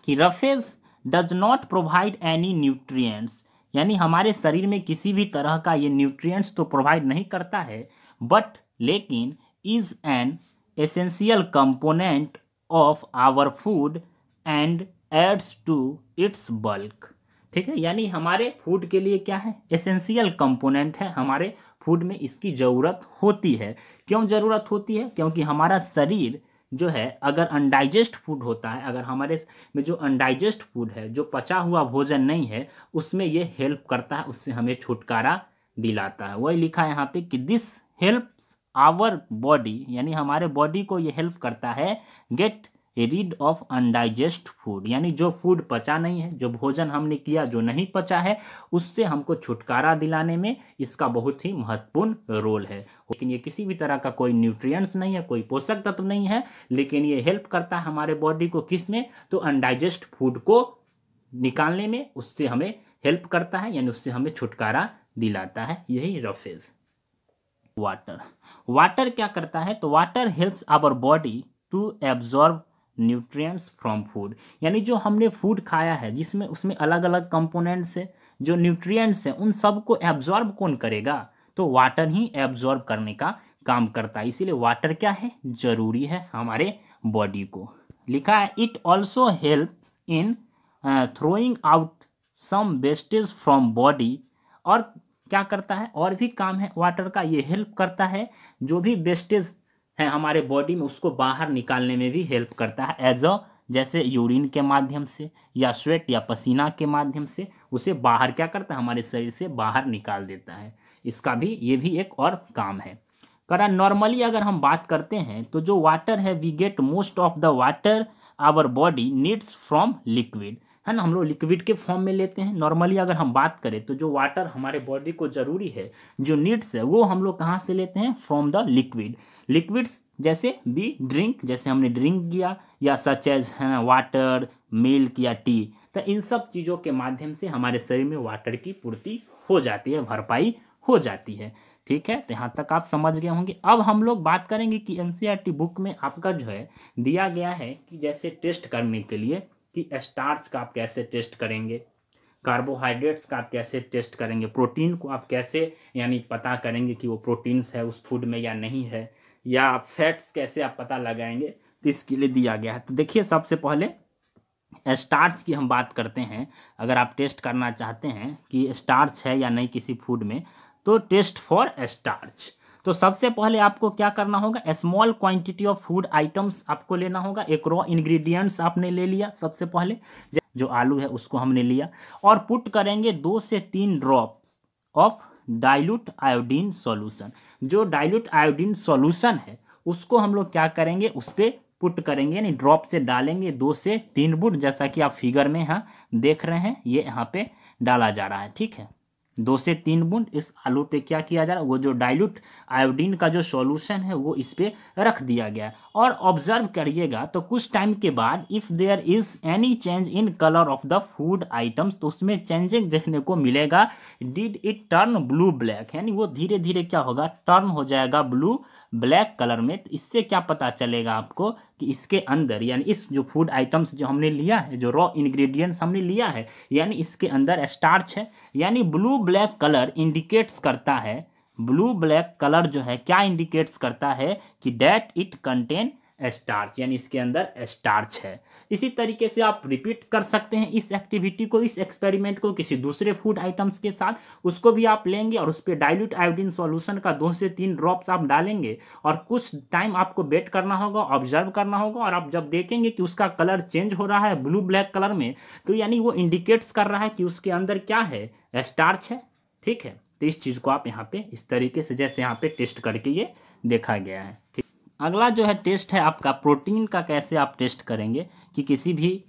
कि roughage does not provide any nutrients यानी हमारे शरीर में किसी भी तरह का ये न्यूट्रिएंट्स तो प्रोवाइड नहीं करता है बट लेकिन is an essential component of our food and adds to its bulk ठीक है यानी हमारे फूड के लिए क्या है एसेंशियल कंपोनेंट है हमारे फूड में इसकी ज़रूरत होती है क्यों ज़रूरत होती है क्योंकि हमारा शरीर जो है अगर अनडाइजेस्ट फूड होता है अगर हमारे में जो अनडाइजेस्ट फूड है जो पचा हुआ भोजन नहीं है उसमें ये हेल्प करता है उससे हमें छुटकारा दिलाता है वही लिखा है यहाँ पे कि दिस हेल्प्स आवर बॉडी यानी हमारे बॉडी को ये हेल्प करता है get rid of undigested food यानी जो फूड पचा नहीं है जो भोजन हमने किया जो नहीं पचा है उससे हमको छुटकारा दिलाने में इसका बहुत ही महत्वपूर्ण रोल है लेकिन ये किसी भी तरह का कोई न्यूट्रिएंट्स नहीं है कोई पोषक तत्व नहीं है लेकिन ये हेल्प करता है हमारे बॉडी को किस में तो अनडाइजेस्ट फूड को निकालने में उससे हमें हेल्प करता है यानी उससे हमें छुटकारा दिलाता है यही रफेज वाटर वाटर क्या करता है तो water helps our body to absorb nutrients from food यानी जो हमने फूड खाया है जिसमें उसमें अलग अलग कंपोनेंट्स है जो न्यूट्रिएंट्स हैं उन सबको एब्जॉर्ब कौन करेगा तो वाटर ही एब्जॉर्ब करने का काम करता है इसीलिए वाटर क्या है जरूरी है हमारे बॉडी को लिखा है it also helps in throwing out some wastage from body और क्या करता है और भी काम है वाटर का ये हेल्प करता है जो भी वेस्टेज है हमारे बॉडी में उसको बाहर निकालने में भी हेल्प करता है एज अ जैसे यूरिन के माध्यम से या स्वेट या पसीना के माध्यम से उसे बाहर क्या करता है हमारे शरीर से बाहर निकाल देता है इसका भी ये भी एक और काम है करा नॉर्मली अगर हम बात करते हैं तो जो वाटर है we get most of the water our body needs from liquid है ना हम लोग लिक्विड के फॉर्म में लेते हैं नॉर्मली अगर हम बात करें तो जो वाटर हमारे बॉडी को ज़रूरी है जो नीड्स है वो हम लोग कहाँ से लेते हैं फ्रॉम द लिक्विड लिक्विड्स जैसे बी ड्रिंक जैसे हमने ड्रिंक किया या सच एज है ना वाटर मिल्क या टी तो इन सब चीज़ों के माध्यम से हमारे शरीर में वाटर की पूर्ति हो जाती है भरपाई हो जाती है ठीक है तो यहाँ तक आप समझ गए होंगे अब हम लोग बात करेंगे कि एन बुक e में आपका जो है दिया गया है कि जैसे टेस्ट करने के लिए कि स्टार्च का आप कैसे टेस्ट करेंगे कार्बोहाइड्रेट्स का आप कैसे टेस्ट करेंगे प्रोटीन को आप कैसे यानी पता करेंगे कि वो प्रोटीन्स है उस फूड में या नहीं है या फैट्स कैसे आप पता लगाएंगे तो इसके लिए दिया गया है तो देखिए सबसे पहले स्टार्च की हम बात करते हैं अगर आप टेस्ट करना चाहते हैं कि स्टार्च है या नहीं किसी फूड में तो टेस्ट फॉर स्टार्च तो सबसे पहले आपको क्या करना होगा small quantity of food items आपको लेना होगा एक रॉ इंग्रेडिएंट्स आपने ले लिया सबसे पहले जो आलू है उसको हमने लिया और पुट करेंगे दो से तीन drops of dilute iodine solution जो डाइल्यूट आयोडीन सॉल्यूशन है उसको हम लोग क्या करेंगे उस पर पुट करेंगे यानी ड्रॉप से डालेंगे दो से तीन बुट जैसा कि आप फिगर में यहाँ देख रहे हैं ये यहाँ पे डाला जा रहा है ठीक है दो से तीन बूंद इस आलू पे क्या किया जा रहा है वो जो डाइल्यूट आयोडीन का जो सॉल्यूशन है वो इस पर रख दिया गया है और ऑब्जर्व करिएगा तो कुछ टाइम के बाद if there is any change in colour of the food items तो उसमें चेंजिंग देखने को मिलेगा did it turn blue black यानी वो धीरे धीरे क्या होगा टर्न हो जाएगा ब्लू ब्लैक कलर में तो इससे क्या पता चलेगा आपको कि इसके अंदर यानी इस जो फूड आइटम्स जो हमने लिया है जो रॉ इंग्रेडिएंट्स हमने लिया है यानी इसके अंदर स्टार्च है यानी ब्लू ब्लैक कलर इंडिकेट्स करता है ब्लू ब्लैक कलर जो है क्या इंडिकेट्स करता है कि डैट इट कंटेन स्टार्च यानी इसके अंदर स्टार्च है इसी तरीके से आप रिपीट कर सकते हैं इस एक्टिविटी को इस एक्सपेरिमेंट को किसी दूसरे फूड आइटम्स के साथ उसको भी आप लेंगे और उस पर डायल्यूट आयोडीन सॉल्यूशन का दो से तीन ड्रॉप्स आप डालेंगे और कुछ टाइम आपको वेट करना होगा ऑब्जर्व करना होगा और आप जब देखेंगे कि उसका कलर चेंज हो रहा है ब्लू ब्लैक कलर में तो यानी वो इंडिकेट्स कर रहा है कि उसके अंदर क्या है स्टार्च है ठीक है तो इस चीज़ को आप यहाँ पे इस तरीके से जैसे यहाँ पे टेस्ट करके ये देखा गया है ठीक अगला जो है टेस्ट है आपका प्रोटीन का कैसे आप टेस्ट करेंगे कि किसी भी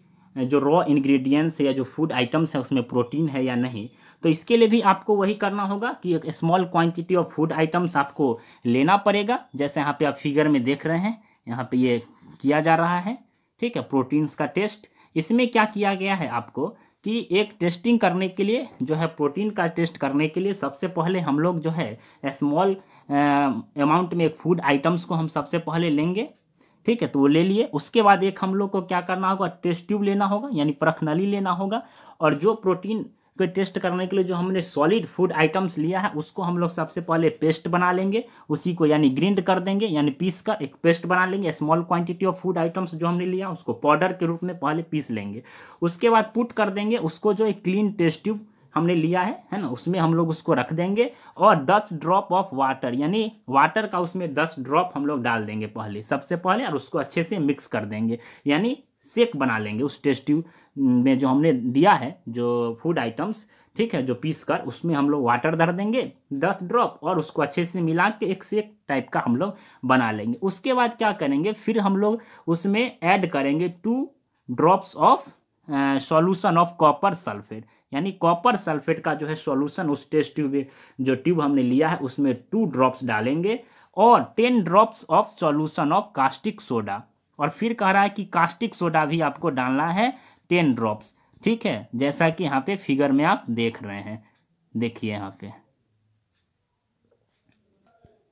जो रॉ इंग्रेडिएंट्स या जो फूड आइटम्स हैं उसमें प्रोटीन है या नहीं तो इसके लिए भी आपको वही करना होगा कि एक small quantity of food items आपको लेना पड़ेगा जैसे यहाँ पे आप फिगर में देख रहे हैं यहाँ पे ये किया जा रहा है ठीक है प्रोटीन्स का टेस्ट इसमें क्या किया गया है आपको कि एक टेस्टिंग करने के लिए जो है प्रोटीन का टेस्ट करने के लिए सबसे पहले हम लोग जो है स्मॉल अमाउंट में फूड आइटम्स को हम सबसे पहले लेंगे ठीक है तो वो ले लिए उसके बाद एक हम लोग को क्या करना होगा टेस्ट ट्यूब लेना होगा यानी परखनली लेना होगा और जो प्रोटीन को टेस्ट करने के लिए जो हमने सॉलिड फूड आइटम्स लिया है उसको हम लोग सबसे पहले पेस्ट बना लेंगे उसी को यानी ग्रिंड कर देंगे यानी पीस कर एक पेस्ट बना लेंगे small quantity of food items जो हमने लिया उसको पाउडर के रूप में पहले पीस लेंगे उसके बाद पुट कर देंगे उसको जो एक क्लीन टेस्ट ट्यूब हमने लिया है है ना उसमें हम लोग उसको रख देंगे और दस ड्रॉप ऑफ वाटर यानी वाटर का उसमें दस ड्रॉप हम लोग डाल देंगे पहले सबसे पहले और उसको अच्छे से मिक्स कर देंगे यानी सेक बना लेंगे उस टेस्ट में जो हमने दिया है जो फूड आइटम्स ठीक है जो पीस कर उसमें हम लोग वाटर धर देंगे दस ड्रॉप और उसको अच्छे से मिला के एक से एक टाइप का हम लोग बना लेंगे उसके बाद क्या करेंगे फिर हम लोग उसमें ऐड करेंगे two drops of solution of copper sulphate यानी कॉपर सल्फेट का जो है सॉल्यूशन उस टेस्ट ट्यूब जो ट्यूब हमने लिया है उसमें टू ड्रॉप्स डालेंगे और ten drops of solution of caustic soda और फिर कह रहा है कि कास्टिक सोडा भी आपको डालना है टेन ड्रॉप्स ठीक है जैसा कि यहाँ पे फिगर में आप देख रहे हैं देखिए यहाँ पे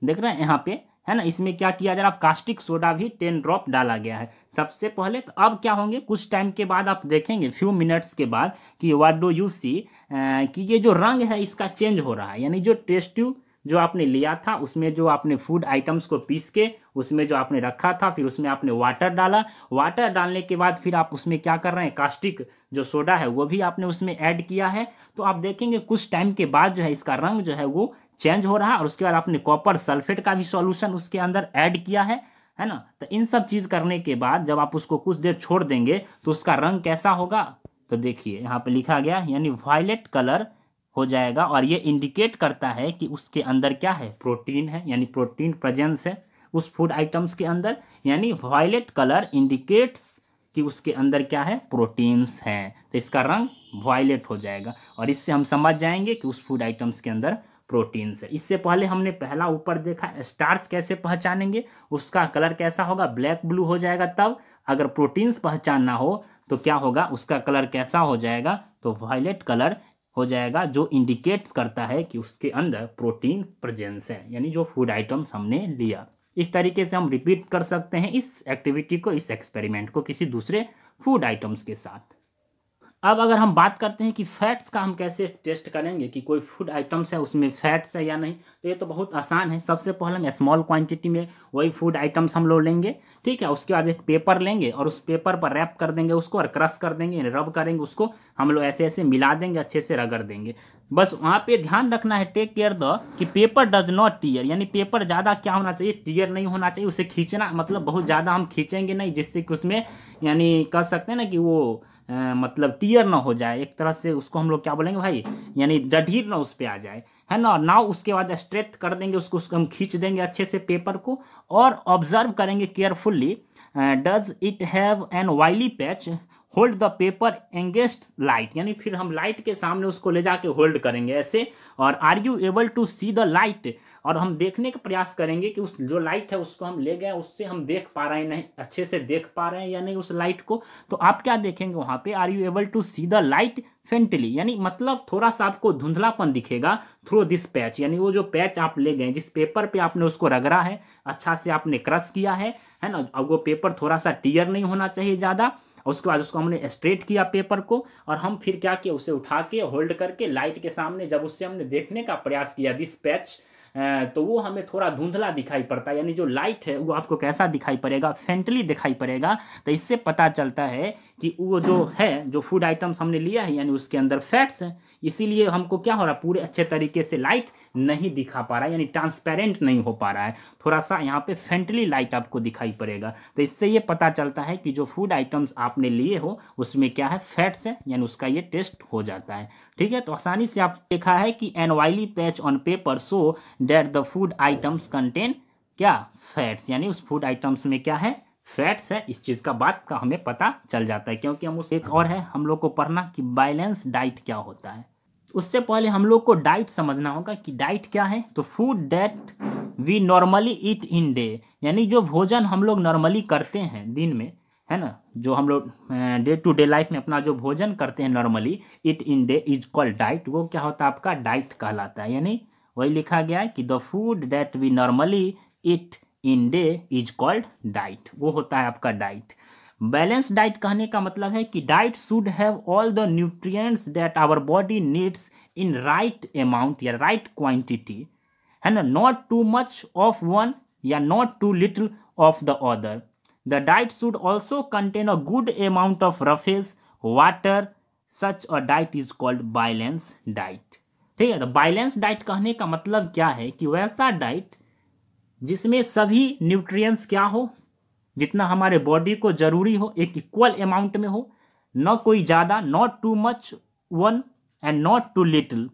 देख रहे हैं यहाँ पे है ना इसमें क्या किया जा रहा है कास्टिक सोडा भी टेन ड्रॉप डाला गया है सबसे पहले तो अब क्या होंगे कुछ टाइम के बाद आप देखेंगे फ्यू मिनट्स के बाद कि वाट डू यू सी कि ये जो रंग है इसका चेंज हो रहा है यानी जो टेस्ट्यू जो आपने लिया था उसमें जो आपने फूड आइटम्स को पीस के उसमें जो आपने रखा था फिर उसमें आपने वाटर डाला वाटर डालने के बाद फिर आप उसमें क्या कर रहे हैं कास्टिक जो सोडा है वो भी आपने उसमें ऐड किया है तो आप देखेंगे कुछ टाइम के बाद जो है इसका रंग जो है वो चेंज हो रहा है और उसके बाद आपने कॉपर सल्फेट का भी सॉल्यूशन उसके अंदर ऐड किया है है ना तो इन सब चीज़ करने के बाद जब आप उसको कुछ देर छोड़ देंगे तो उसका रंग कैसा होगा तो देखिए यहाँ पे लिखा गया यानी वायलेट कलर हो जाएगा और ये इंडिकेट करता है कि उसके अंदर क्या है प्रोटीन है यानी प्रोटीन प्रजेंस है उस फूड आइटम्स के अंदर यानी वायलेट कलर इंडिकेट्स कि उसके अंदर क्या है प्रोटीन्स हैं तो इसका रंग वायलेट हो जाएगा और इससे हम समझ जाएंगे कि उस फूड आइटम्स के अंदर प्रोटीन्स है इससे पहले हमने पहला ऊपर देखा स्टार्च कैसे पहचानेंगे उसका कलर कैसा होगा ब्लैक ब्लू हो जाएगा तब अगर प्रोटीन्स पहचानना हो तो क्या होगा उसका कलर कैसा हो जाएगा तो वायलेट कलर हो जाएगा जो इंडिकेट करता है कि उसके अंदर प्रोटीन प्रजेंस है यानी जो फूड आइटम्स हमने लिया इस तरीके से हम रिपीट कर सकते हैं इस एक्टिविटी को इस एक्सपेरिमेंट को किसी दूसरे फूड आइटम्स के साथ अब अगर हम बात करते हैं कि फैट्स का हम कैसे टेस्ट करेंगे कि कोई फूड आइटम्स है उसमें फैट्स है या नहीं तो ये तो बहुत आसान है सबसे पहले हम स्मॉल क्वांटिटी में वही फूड आइटम्स हम लोग लेंगे ठीक है उसके बाद एक पेपर लेंगे और उस पेपर पर रैप कर देंगे उसको और क्रश कर देंगे रब करेंगे उसको हम लोग ऐसे ऐसे मिला देंगे अच्छे से रगड़ देंगे बस वहाँ पे ध्यान रखना है टेक केयर द कि पेपर डज नॉट टीयर यानी पेपर ज़्यादा क्या होना चाहिए टीयर नहीं होना चाहिए उसे खींचना मतलब बहुत ज़्यादा हम खींचेंगे नहीं जिससे कि उसमें यानी कह सकते हैं ना कि वो मतलब टीयर ना हो जाए एक तरह से उसको हम लोग क्या बोलेंगे भाई यानी डढीर ना उस पर आ जाए है ना ना उसके बाद स्ट्रेथ कर देंगे उसको उसको हम खींच देंगे अच्छे से पेपर को और ऑब्जर्व करेंगे carefully does it have an oily patch hold the paper against light यानी फिर हम लाइट के सामने उसको ले जाके होल्ड करेंगे ऐसे और are you able to see the light और हम देखने का प्रयास करेंगे कि उस जो लाइट है उसको हम ले गए उससे हम देख पा रहे हैं नहीं अच्छे से देख पा रहे हैं या नहीं उस लाइट को तो आप क्या देखेंगे वहाँ पे are you able to see the light faintly यानी मतलब थोड़ा सा आपको धुंधलापन दिखेगा थ्रू दिस पैच यानी वो जो पैच आप ले गए जिस पेपर पे आपने उसको रगड़ा है अच्छा से आपने क्रश किया है है ना अब वो पेपर थोड़ा सा टीयर नहीं होना चाहिए ज़्यादा उसके बाद उसको हमने स्ट्रेट किया पेपर को और हम फिर क्या किया उसे उठा के होल्ड करके लाइट के सामने जब उससे हमने देखने का प्रयास किया दिस पैच तो वो हमें थोड़ा धुंधला दिखाई पड़ता है यानी जो लाइट है वो आपको कैसा दिखाई पड़ेगा फेंटली दिखाई पड़ेगा तो इससे पता चलता है कि वो जो है जो फूड आइटम्स हमने लिया है यानी उसके अंदर फैट्स हैं इसीलिए हमको क्या हो रहा है पूरे अच्छे तरीके से लाइट नहीं दिखा पा रहा है यानी ट्रांसपेरेंट नहीं हो पा रहा है थोड़ा सा यहाँ पे फेंटली लाइट आपको दिखाई पड़ेगा तो इससे ये पता चलता है कि जो फूड आइटम्स आपने लिए हो उसमें क्या है फैट्स है यानी उसका ये टेस्ट हो जाता है ठीक है तो आसानी से आप देखा है कि an oily patch on paper so that the food items contain क्या फैट्स यानी उस फूड आइटम्स में क्या है फैट्स है इस चीज़ का बात का हमें पता चल जाता है क्योंकि हम उस एक और है हम लोग को पढ़ना कि बैलेंस डाइट क्या होता है उससे पहले हम लोग को डाइट समझना होगा कि डाइट क्या है तो food that we normally eat in day यानी जो भोजन हम लोग नॉर्मली करते हैं दिन में है ना जो हम लोग डे टू डे लाइफ में अपना जो भोजन करते हैं normally eat in day is called diet वो क्या होता है आपका डाइट कहलाता है यानी वही लिखा गया है कि the food that we normally eat in day is called diet वो होता है आपका डाइट बैलेंस डाइट कहने का मतलब है कि diet should have all the nutrients that our body needs in right amount या राइट क्वांटिटी है ना not too much of one या not too little of the other The diet should also contain a good amount of roughage, water. Such a diet is called balanced diet. ठीक है तो balance diet कहने का मतलब क्या है कि वैसा डाइट जिसमें सभी न्यूट्रिएंट्स क्या हो जितना हमारे बॉडी को जरूरी हो एक इक्वल अमाउंट में हो न कोई ज़्यादा not too much one and not too little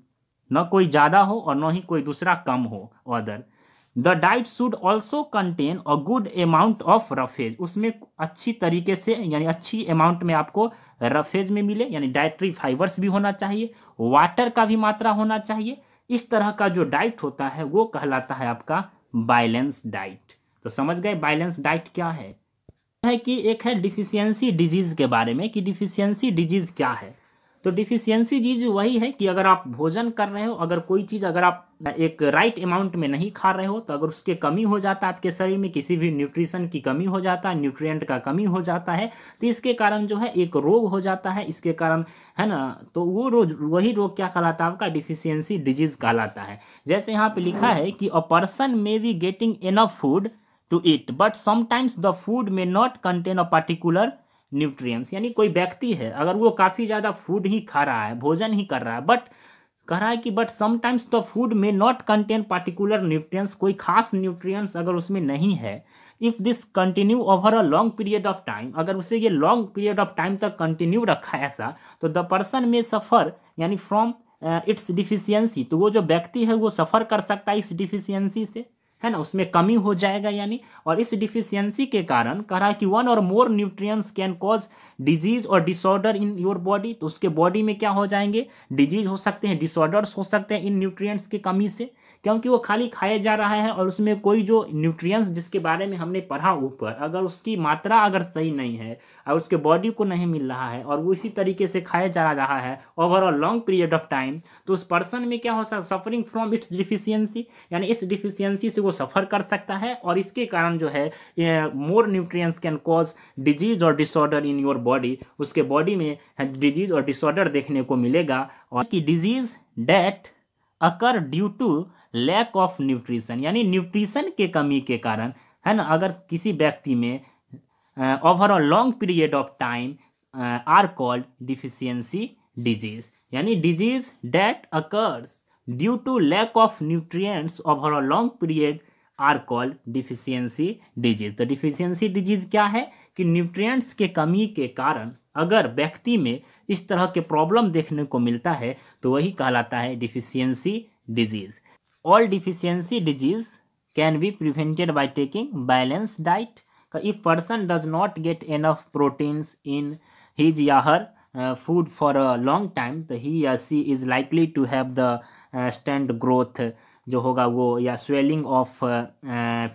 न कोई ज़्यादा हो और न ही कोई दूसरा कम हो other the diet should also contain a good amount of roughage उसमें अच्छी तरीके से यानी अच्छी अमाउंट में आपको रफेज में मिले यानी डाइट्री फाइबर्स भी होना चाहिए वाटर का भी मात्रा होना चाहिए इस तरह का जो डाइट होता है वो कहलाता है आपका बैलेंस डाइट तो समझ गए बैलेंस डाइट क्या है है कि एक है डिफिशियंसी डिजीज़ के बारे में कि डिफिशियंसी डिजीज़ क्या है तो डिफिशियंसी चीज वही है कि अगर आप भोजन कर रहे हो अगर कोई चीज़ अगर आप एक राइट अमाउंट में नहीं खा रहे हो तो अगर उसके कमी हो जाता है आपके शरीर में किसी भी न्यूट्रिशन की कमी हो जाता है न्यूट्रिएंट का कमी हो जाता है तो इसके कारण जो है एक रोग हो जाता है इसके कारण है ना तो वो रोज वही रोग क्या कहलाता है आपका डिफिशियंसी डिजीज कहलाता है जैसे यहाँ पर लिखा है कि a person may be getting enough food to eat but sometimes the food may not contain a particular nutrients यानी कोई व्यक्ति है अगर वो काफ़ी ज़्यादा फूड ही खा रहा है भोजन ही कर रहा है बट कह रहा है कि but sometimes the food may not contain particular nutrients कोई खास न्यूट्रिएंट्स अगर उसमें नहीं है if this continue over a long period of time अगर उसे ये लॉन्ग पीरियड ऑफ टाइम तक कंटिन्यू रखा ऐसा तो द पर्सन में सफ़र यानी फ्रॉम इट्स डिफिशियंसी तो वो जो व्यक्ति है वो सफ़र कर सकता है इस डिफिशियंसी से है ना उसमें कमी हो जाएगा यानी और इस डिफिशियंसी के कारण कह रहा है कि one or more nutrients can cause disease और डिसऑर्डर इन योर बॉडी तो उसके बॉडी में क्या हो जाएंगे डिजीज हो सकते हैं डिसऑर्डर्स हो सकते हैं इन न्यूट्रिएंट्स की कमी से क्योंकि वो खाली खाया जा रहा है और उसमें कोई जो न्यूट्रिएंट्स जिसके बारे में हमने पढ़ा ऊपर अगर उसकी मात्रा अगर सही नहीं है और उसके बॉडी को नहीं मिल रहा है और वो इसी तरीके से खाया जा रहा है overall long period of time तो उस पर्सन में क्या हो सकता सफरिंग फ्रॉम इट्स डिफिशियंसी यानी इस डिफिशियंसी से वो सफ़र कर सकता है और इसके कारण जो है more nutritious can cause disease और डिसऑर्डर इन योर बॉडी उसके बॉडी में डिजीज और डिसऑर्डर देखने को मिलेगा और कि disease that occur due to lack of nutrition यानी न्यूट्रिशन के कमी के कारण है ना अगर किसी व्यक्ति में over a long period of time are called deficiency disease यानी disease that occurs due to lack of nutrients over a long period are called deficiency disease तो डिफिशियंसी डिजीज क्या है कि न्यूट्रिएंट्स के कमी के कारण अगर व्यक्ति में इस तरह के प्रॉब्लम देखने को मिलता है तो वही कहलाता है deficiency disease all deficiency disease can be prevented by taking balance diet if person does not get enough proteins in his या her food for a long time तो ही या she is likely to have the stunted growth जो होगा वो या swelling of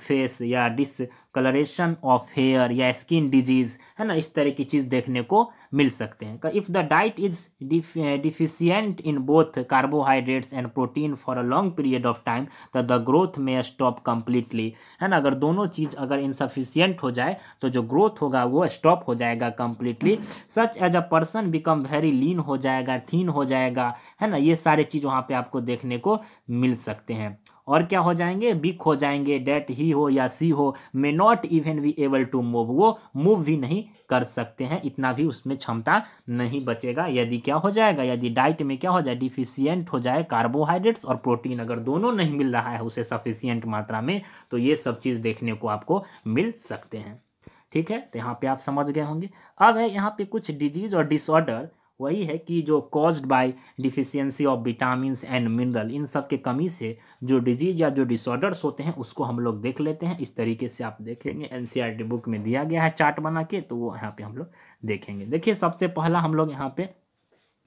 face या discolouration of hair या skin disease है ना इस तरह की चीज़ देखने को मिल सकते हैं if the diet is deficient in both carbohydrates and protein for a long period of time तो the growth may stop completely है ना अगर दोनों चीज़ अगर इनसफिशियंट हो जाए तो जो ग्रोथ होगा वो स्टॉप हो जाएगा completely such as a person become very lean हो जाएगा थीन हो जाएगा है ना ये सारे चीज़ वहाँ पर आपको देखने को मिल सकते हैं और क्या हो जाएंगे बिक हो जाएंगे डेट ही हो या सी हो may not even be able to move वो मूव भी नहीं कर सकते हैं इतना भी उसमें क्षमता नहीं बचेगा यदि क्या हो जाएगा यदि डाइट में क्या हो जाए डिफिशियंट हो जाए कार्बोहाइड्रेट्स और प्रोटीन अगर दोनों नहीं मिल रहा है उसे सफिशियंट मात्रा में तो ये सब चीज़ देखने को आपको मिल सकते हैं ठीक है तो यहाँ पे आप समझ गए होंगे अब है यहाँ पे कुछ डिजीज और डिसऑर्डर वही है कि जो caused by deficiency of vitamin and mineral इन सब के कमी से जो डिजीज़ या जो डिसऑर्डर्स होते हैं उसको हम लोग देख लेते हैं इस तरीके से आप देखेंगे एन बुक e में दिया गया है चार्ट बना के तो वो यहाँ पे हम लोग देखेंगे देखिए सबसे पहला हम लोग यहाँ पे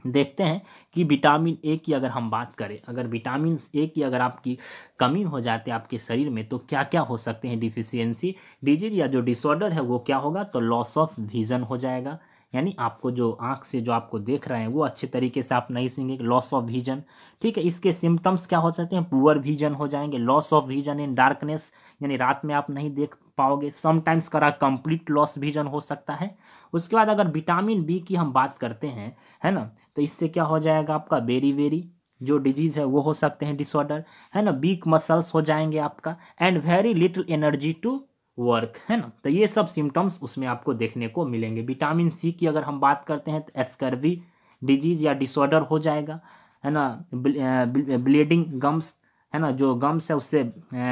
देखते हैं कि विटामिन ए की अगर हम बात करें अगर विटामिन ए की अगर आपकी कमी हो जाती है आपके शरीर में तो क्या क्या हो सकते हैं डिफिशियंसी डिजीज या जो डिसऑर्डर है वो क्या होगा तो लॉस ऑफ विजन हो जाएगा यानी आपको जो आँख से जो आपको देख रहे हैं वो अच्छे तरीके से आप नहीं सीखेंगे लॉस ऑफ विजन ठीक है इसके सिम्टम्स क्या हो सकते हैं पुअर विजन हो जाएंगे loss of vision in darkness यानी रात में आप नहीं देख पाओगे समटाइम्स करा कंप्लीट लॉस विजन हो सकता है उसके बाद अगर विटामिन बी की हम बात करते हैं है ना तो इससे क्या हो जाएगा आपका बेरी वेरी जो डिजीज़ है वो हो सकते हैं डिसऑर्डर है ना वीक मसल्स हो जाएंगे आपका and very little energy to work है ना तो ये सब सिम्टम्स उसमें आपको देखने को मिलेंगे विटामिन सी की अगर हम बात करते हैं तो एस्कर्वी डिजीज या डिसऑर्डर हो जाएगा है ना ब्लीडिंग गम्स है ना जो गम्स है उससे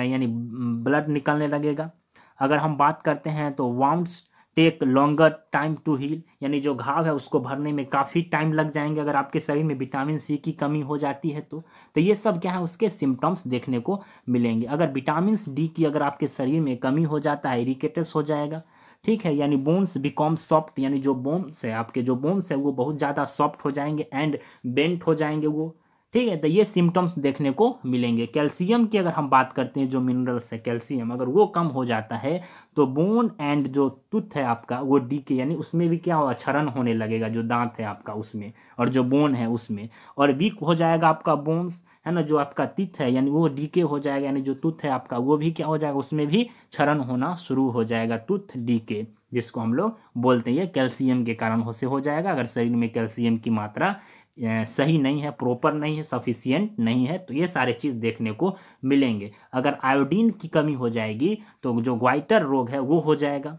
यानी ब्लड निकलने लगेगा अगर हम बात करते हैं तो wounds take longer time to heal यानी जो घाव है उसको भरने में काफ़ी टाइम लग जाएंगे अगर आपके शरीर में विटामिन सी की कमी हो जाती है तो तो ये सब क्या है उसके सिम्टम्स देखने को मिलेंगे अगर विटामिन डी की अगर आपके शरीर में कमी हो जाता है इरीकेटस हो जाएगा ठीक है यानी बोन्स बिकॉम सॉफ्ट यानी जो बोन्स है आपके जो बोन्स है वो बहुत ज़्यादा सॉफ्ट हो जाएंगे एंड बेंट हो जाएंगे वो ठीक है तो ये सिम्टम्स देखने को मिलेंगे कैल्शियम की अगर हम बात करते हैं जो मिनरल्स है कैल्शियम अगर वो कम हो जाता है तो बोन एंड जो टूथ है आपका वो डी के यानी उसमें भी क्या होगा क्षरण होने लगेगा जो दांत है आपका उसमें और जो बोन है उसमें और वीक हो जाएगा आपका बोन्स है ना जो आपका तिथ है यानी वो डीके हो जाएगा यानी जो टूथ है आपका वो भी क्या हो जाएगा उसमें भी क्षरण होना शुरू हो जाएगा टूथ डीके जिसको हम लोग बोलते हैं कैल्शियम के कारण हो से हो जाएगा अगर शरीर में कैल्शियम की मात्रा सही नहीं है प्रॉपर नहीं है सफिशियंट नहीं है तो ये सारे चीज़ देखने को मिलेंगे अगर आयोडीन की कमी हो जाएगी तो जो ग्वाइटर रोग है वो हो जाएगा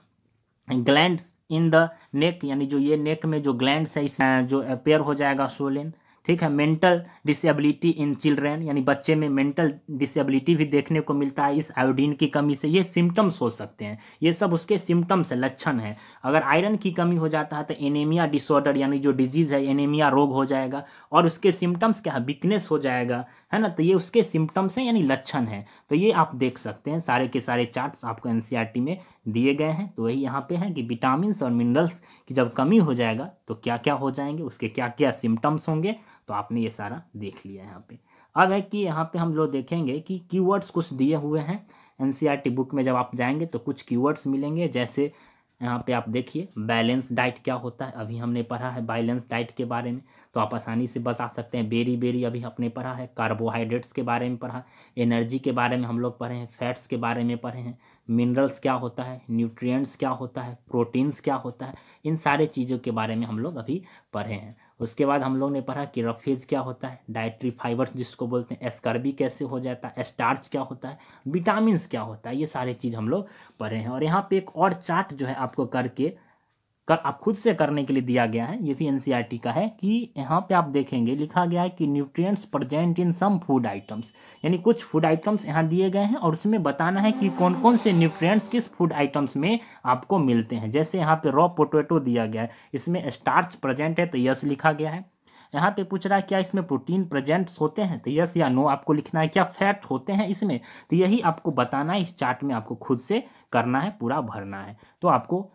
ग्लैंड इन द नेक यानी जो ये नेक में जो ग्लैंड है इस जो अपेयर हो जाएगा सोलिन ठीक है मेंटल डिसेबिलिटी इन चिल्ड्रेन यानी बच्चे में मेंटल डिसेबिलिटी भी देखने को मिलता है इस आयोडीन की कमी से ये सिम्टम्स हो सकते हैं ये सब उसके सिम्टम्स है लक्षण है अगर आयरन की कमी हो जाता है तो एनेमिया डिसऑर्डर यानी जो डिजीज़ है एनेमिया रोग हो जाएगा और उसके सिम्टम्स क्या है वीकनेस हो जाएगा है ना तो ये उसके सिम्टम्स हैं यानी लक्षण है तो ये आप देख सकते हैं सारे के सारे चार्ट्स आपको एन e में दिए गए हैं तो वही यहाँ पे हैं कि विटामिन और मिनरल्स की जब कमी हो जाएगा तो क्या क्या हो जाएंगे उसके क्या क्या सिम्टम्स होंगे तो आपने ये सारा देख लिया है यहाँ पे अब है कि यहाँ पे हम लोग देखेंगे कि कीवर्ड्स कुछ दिए हुए हैं एनसीईआरटी बुक e में जब आप जाएंगे तो कुछ कीवर्ड्स मिलेंगे जैसे यहाँ पे आप देखिए बैलेंस डाइट क्या होता है अभी हमने पढ़ा है बैलेंस डाइट के बारे में तो आप आसानी से बता सकते हैं बेरी बेरी अभी आपने पढ़ा है कार्बोहाइड्रेट्स के बारे में पढ़ा एनर्जी के बारे में हम लोग पढ़े हैं फैट्स के बारे में पढ़े हैं मिनरल्स क्या होता है न्यूट्रिएंट्स क्या होता है प्रोटीन्स क्या होता है इन सारे चीज़ों के बारे में हम लोग अभी पढ़े हैं उसके बाद हम लोग ने पढ़ा कि रफेज क्या होता है डाइट्री फाइबर्स जिसको बोलते हैं एस्कर्बी कैसे हो जाता है स्टार्च क्या होता है विटामिन क्या होता है ये सारे चीज़ हम लोग पढ़े हैं और यहाँ पर एक और चार्ट जो है आपको करके कर आप खुद से करने के लिए दिया गया है ये भी एनसीईआरटी e का है कि यहाँ पे आप देखेंगे लिखा गया है कि nutrients present in some food items यानी कुछ फूड आइटम्स यहाँ दिए गए हैं और उसमें बताना है कि कौन कौन से न्यूट्रिएंट्स किस फूड आइटम्स में आपको मिलते हैं जैसे यहाँ पे रॉ पोटैटो दिया गया है इसमें स्टार्च प्रजेंट है तो यस लिखा गया है यहाँ पे पूछ रहा है क्या इसमें प्रोटीन प्रेजेंट होते हैं तो यस या नो आपको लिखना है क्या फैट होते हैं इसमें तो यही आपको बताना है इस चार्ट में आपको खुद से करना है पूरा भरना है तो आपको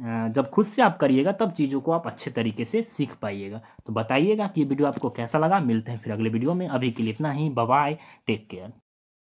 जब खुद से आप करिएगा तब चीज़ों को आप अच्छे तरीके से सीख पाइएगा तो बताइएगा कि ये वीडियो आपको कैसा लगा मिलते हैं फिर अगले वीडियो में अभी के लिए इतना ही बाय टेक केयर